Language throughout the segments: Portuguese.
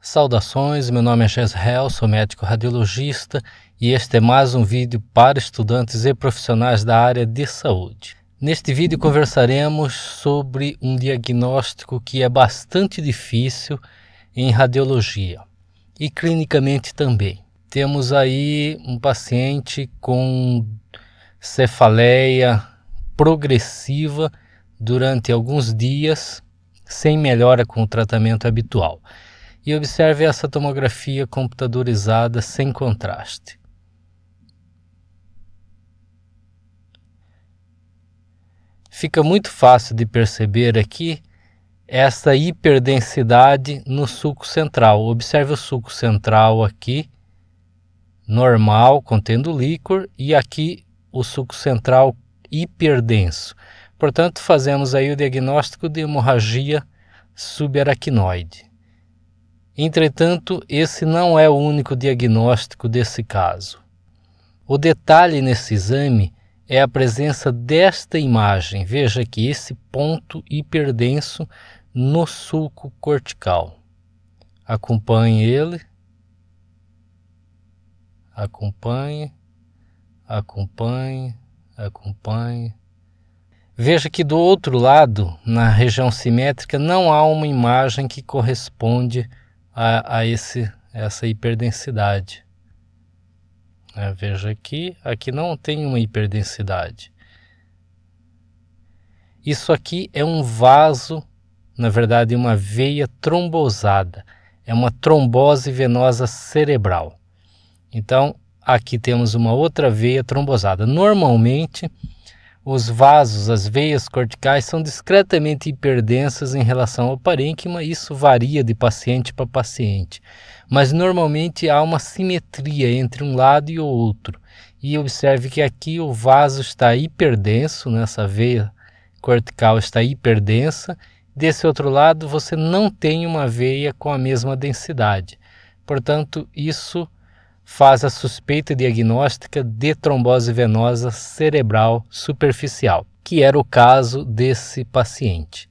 Saudações, meu nome é Hell, sou médico radiologista e este é mais um vídeo para estudantes e profissionais da área de saúde. Neste vídeo conversaremos sobre um diagnóstico que é bastante difícil em radiologia e clinicamente também. Temos aí um paciente com cefaleia progressiva durante alguns dias, sem melhora com o tratamento habitual e observe essa tomografia computadorizada sem contraste. Fica muito fácil de perceber aqui essa hiperdensidade no suco central. Observe o suco central aqui, normal, contendo líquor, e aqui o suco central hiperdenso. Portanto, fazemos aí o diagnóstico de hemorragia subaracnoide. Entretanto, esse não é o único diagnóstico desse caso. O detalhe nesse exame é a presença desta imagem, veja que esse ponto hiperdenso no sulco cortical. Acompanhe ele. Acompanhe, acompanhe, acompanhe. Veja que do outro lado, na região simétrica, não há uma imagem que corresponde a, a esse, essa hiperdensidade. É, veja aqui, aqui não tem uma hiperdensidade. Isso aqui é um vaso, na verdade uma veia trombosada, é uma trombose venosa cerebral. Então, aqui temos uma outra veia trombosada. Normalmente, os vasos, as veias corticais são discretamente hiperdensas em relação ao parênquima, isso varia de paciente para paciente, mas normalmente há uma simetria entre um lado e o outro. E observe que aqui o vaso está hiperdenso, nessa né? veia cortical está hiperdensa, desse outro lado você não tem uma veia com a mesma densidade. Portanto, isso faz a suspeita diagnóstica de trombose venosa cerebral superficial, que era o caso desse paciente.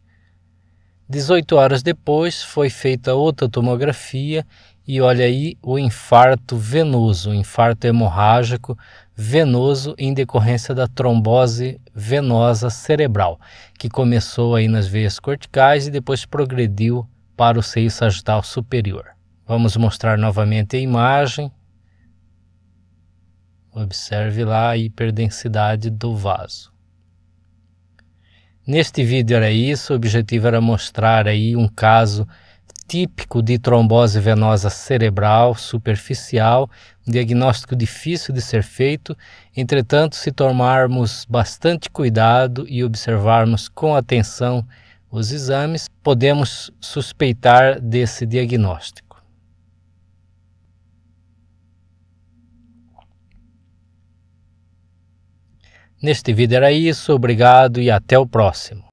18 horas depois foi feita outra tomografia e olha aí o infarto venoso, o infarto hemorrágico venoso em decorrência da trombose venosa cerebral, que começou aí nas veias corticais e depois progrediu para o seio sagital superior. Vamos mostrar novamente a imagem Observe lá a hiperdensidade do vaso. Neste vídeo era isso, o objetivo era mostrar aí um caso típico de trombose venosa cerebral superficial, um diagnóstico difícil de ser feito. Entretanto, se tomarmos bastante cuidado e observarmos com atenção os exames, podemos suspeitar desse diagnóstico. Neste vídeo era isso, obrigado e até o próximo.